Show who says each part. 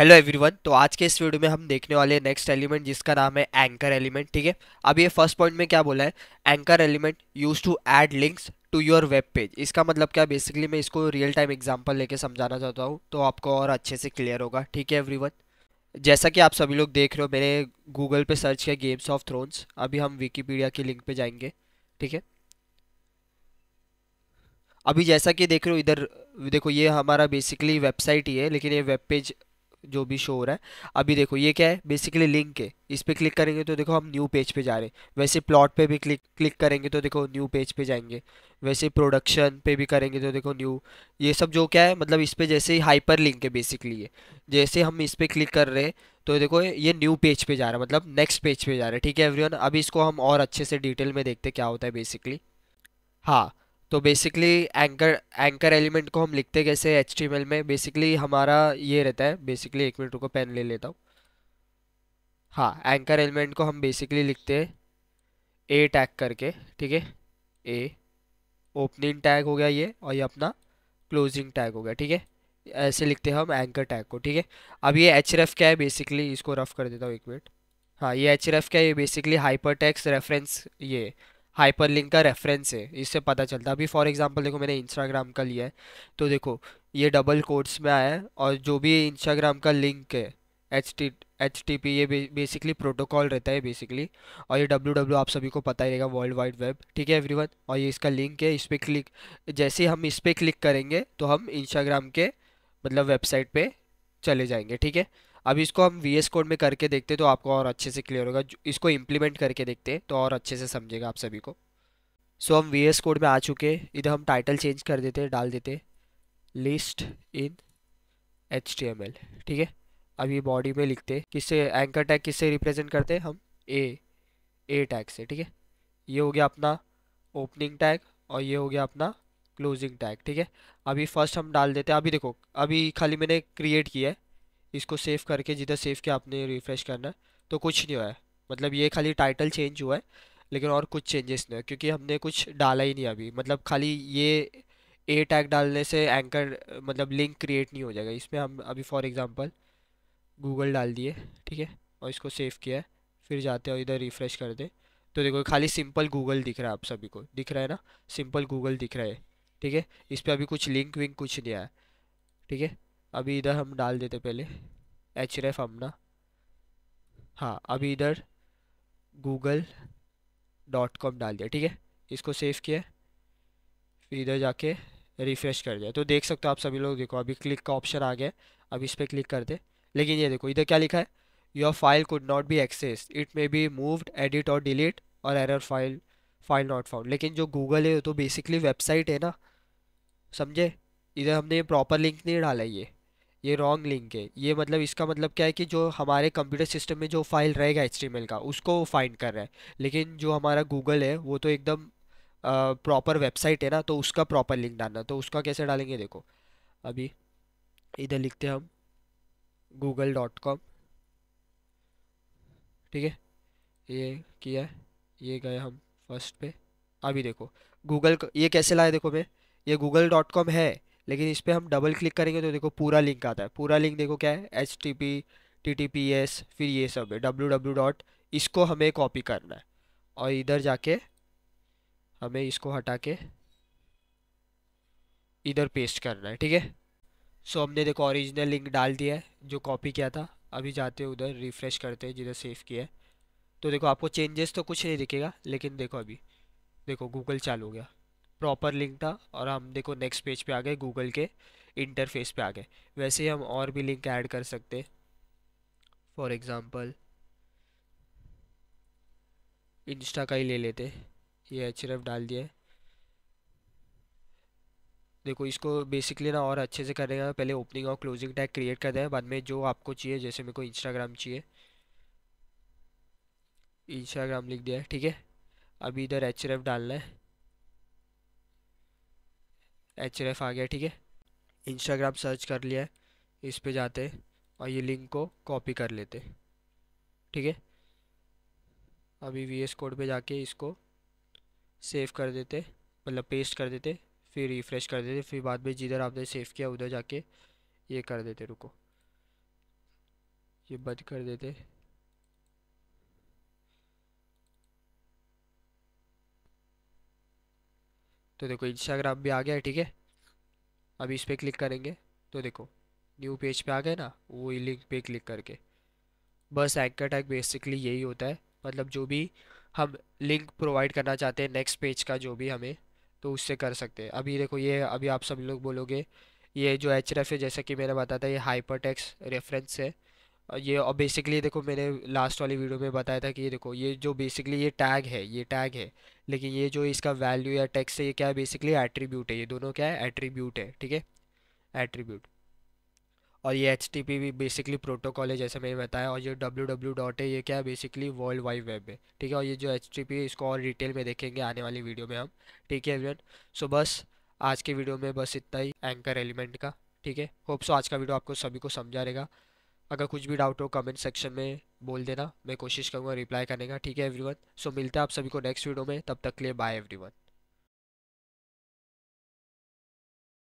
Speaker 1: hello everyone तो आज के इस वीडियो में हम देखने वाले नेक्स्ट एलिमेंट जिसका नाम है एंकर एलिमेंट ठीक है अब ये फर्स्ट पॉइंट में क्या बोला है anchor element use to add links to your web page इसका मतलब क्या बेसिकली मैं इसको रियल टाइम एग्जांपल लेके समझाना चाहता हूँ तो आपको और अच्छे से क्लियर होगा ठीक है एवरी जैसा कि आप सभी लोग देख रहे हो मैंने गूगल पर सर्च किया गेम्स ऑफ थ्रोन्स अभी हम विकीपीडिया के लिंक पर जाएंगे ठीक है अभी जैसा कि देख रहे हो इधर देखो ये हमारा बेसिकली वेबसाइट ही है लेकिन ये वेब पेज जो भी शो हो रहा है अभी देखो ये क्या है बेसिकली लिंक है इस पर क्लिक करेंगे तो देखो हम न्यू पेज पे जा रहे हैं वैसे प्लॉट पे भी क्लिक क्लिक करेंगे तो देखो न्यू पेज पे जाएंगे वैसे प्रोडक्शन पे भी करेंगे तो देखो न्यू ये सब जो क्या है मतलब इस पर जैसे ही हाइपर लिंक है बेसिकली ये जैसे हम इस पर क्लिक कर रहे हैं तो देखो ये न्यू पेज पर जा रहा है मतलब नेक्स्ट पेज पर जा रहा है ठीक है एवरी अभी इसको हम और अच्छे से डिटेल में देखते क्या होता है बेसिकली हाँ तो बेसिकली एंकर एंकर एलिमेंट को हम लिखते कैसे एच टी में बेसिकली हमारा ये रहता है बेसिकली एक मिनट को पेन ले लेता हूँ हाँ एंकर एलिमेंट को हम बेसिकली लिखते हैं ए टैग करके ठीक है ए ओपनिंग टैग हो गया ये और ये अपना क्लोजिंग टैग हो गया ठीक है ऐसे लिखते हैं हम एंकर टैग को ठीक है अब ये एच रेफ क्या है बेसिकली इसको रफ कर देता हूँ एक मिनट हाँ ये एच रेफ क्या है ये बेसिकली हाइपर टैक्स रेफरेंस ये हाइपरलिंक का रेफरेंस है इससे पता चलता है अभी फॉर एग्जांपल देखो मैंने इंस्टाग्राम का लिया है तो देखो ये डबल कोड्स में आया है और जो भी इंस्टाग्राम का लिंक है H T H T P ये बेसिकली प्रोटोकॉल रहता है बेसिकली और ये डब्ल्यू डब्ल्यू आप सभी को पता ही रहेगा वर्ल्ड वाइड वेब ठीक है एवरीवन और ये इसका लिंक है इस पर क्लिक जैसे हम इस पर क्लिक करेंगे तो हम इंस्टाग्राम के मतलब वेबसाइट पे चले जाएंगे ठीक है अब इसको हम वी कोड में करके देखते तो आपको और अच्छे से क्लियर होगा इसको इम्प्लीमेंट करके देखते तो और अच्छे से समझेगा आप सभी को सो हम वी कोड में आ चुके इधर हम टाइटल चेंज कर देते डाल देते लिस्ट इन एच ठीक है अब ये बॉडी में लिखते किससे एंकर टैग किससे रिप्रेजेंट करते हम ए ए टैग से ठीक है ये हो गया अपना ओपनिंग टैग और ये हो गया अपना क्लोजिंग टैग ठीक है अभी फर्स्ट हम डाल देते हैं अभी देखो अभी खाली मैंने क्रिएट किया है इसको सेव करके जिधर सेव किया आपने रिफ्रेश करना है तो कुछ नहीं हुआ है मतलब ये खाली टाइटल चेंज हुआ है लेकिन और कुछ चेंजेस नहीं हुए क्योंकि हमने कुछ डाला ही नहीं अभी मतलब खाली ये ए टैग डालने से एंकर मतलब लिंक क्रिएट नहीं हो जाएगा इसमें हम अभी फॉर एग्ज़ाम्पल गूगल डाल दिए ठीक है और इसको सेव किया फिर जाते हैं और इधर रिफ़्रेश कर दें तो देखो खाली सिंपल गूगल दिख रहा है आप सभी को दिख रहा है ना सिंपल गूगल दिख रहा है ठीक है इस पर अभी कुछ लिंक विंक कुछ नहीं आया ठीक है अभी इधर हम डाल देते पहले एच रेफ अपना हाँ अभी इधर गूगल डॉट कॉम डाल दिया ठीक है इसको सेव किया फिर इधर जाके रिफ़्रेश कर दिया तो देख सकते हो आप सभी लोग देखो अभी क्लिक का ऑप्शन आ गया अब इस पर क्लिक कर दे लेकिन ये देखो इधर क्या लिखा है your file could not be access it may be moved edit और डिलीट और error file file not found लेकिन जो गूगल है तो बेसिकली वेबसाइट है ना समझे इधर हमने प्रॉपर लिंक नहीं डाला ये ये रॉन्ग लिंक है ये मतलब इसका मतलब क्या है कि जो हमारे कंप्यूटर सिस्टम में जो फाइल रहेगा एच का उसको वो फाइंड कर रहा है लेकिन जो हमारा गूगल है वो तो एकदम प्रॉपर वेबसाइट है ना तो उसका प्रॉपर लिंक डालना तो उसका कैसे डालेंगे देखो अभी इधर लिखते हैं हम गूगल डॉट कॉम ठीक है ये किया ये गए हम फर्स्ट पे अभी देखो गूगल ये कैसे लाए देखो मैं ये गूगल डॉट कॉम है लेकिन इस पर हम डबल क्लिक करेंगे तो देखो पूरा लिंक आता है पूरा लिंक देखो क्या है H T P T T P S फिर ये सब है डब्ल्यू डब्ल्यू डॉट इसको हमें कॉपी करना है और इधर जाके हमें इसको हटा के इधर पेस्ट करना है ठीक है सो हमने देखो ओरिजिनल लिंक डाल दिया है जो कॉपी किया था अभी जाते हैं उधर रिफ़्रेश करते हैं जिधर सेव किया है तो देखो आपको चेंजेस तो कुछ नहीं दिखेगा लेकिन देखो अभी देखो गूगल चालू हो गया प्रॉपर लिंक था और हम देखो नेक्स्ट पेज पे आ गए गूगल के इंटरफेस पे आ गए वैसे ही हम और भी लिंक ऐड कर सकते फॉर एग्ज़ाम्पल इंस्टा का ही ले लेते ये एच डाल दिया देखो इसको बेसिकली ना और अच्छे से करने का पहले ओपनिंग और क्लोजिंग टैग क्रिएट कर दें बाद में जो आपको चाहिए जैसे मेरे को इंस्टाग्राम चाहिए इंस्टाग्राम लिख दिया है ठीक है अभी इधर एच डालना है एच आ गया ठीक है इंस्टाग्राम सर्च कर लिया इस पर जाते और ये लिंक को कॉपी कर लेते ठीक है अभी वी एस कोड पर जाके इसको सेव कर देते मतलब पेस्ट कर देते फिर रिफ़्रेश कर देते फिर बाद में जिधर आपने सेव किया उधर जाके ये कर देते रुको ये बंद कर देते तो देखो इंस्टाग्राम भी आ गया है ठीक है अभी इस पर क्लिक करेंगे तो देखो न्यू पेज पे आ गए ना वो लिंक पे क्लिक करके बस एंकर टैग बेसिकली यही होता है मतलब जो भी हम लिंक प्रोवाइड करना चाहते हैं नेक्स्ट पेज का जो भी हमें तो उससे कर सकते हैं अभी देखो ये अभी आप सभी लोग बोलोगे ये जो एच है जैसा कि मैंने बताया था ये हाइपर रेफरेंस है ये और बेसिकली देखो मैंने लास्ट वाली वीडियो में बताया था कि ये देखो ये जो बेसिकली ये टैग है ये टैग है लेकिन ये जो इसका वैल्यू या टेक्स है ये क्या है बेसिकली एट्रीब्यूट है ये दोनों क्या है एट्रीब्यूट है ठीक है एट्रीब्यूट और ये एच टी पी भी बेसिकली प्रोटोकॉल है जैसे मैंने बताया और ये डब्ल्यू डब्ल्यू डॉट है ये क्या है बेसिकली वर्ल्ड वाइड वेब है ठीक है और ये जो एच टी पी है इसको और डिटेल में देखेंगे आने वाली वीडियो में हम ठीक है एवरीवन सो बस आज के वीडियो में बस इतना ही एंकर एलिमेंट का ठीक है होप सो आज का वीडियो आपको सभी को समझा रहेगा अगर कुछ भी डाउट हो कमेंट सेक्शन में बोल देना मैं कोशिश करूँगा रिप्लाई करने का ठीक है एवरीवन सो मिलते हैं आप सभी को नेक्स्ट वीडियो में तब तक के लिए बाय एवरीवन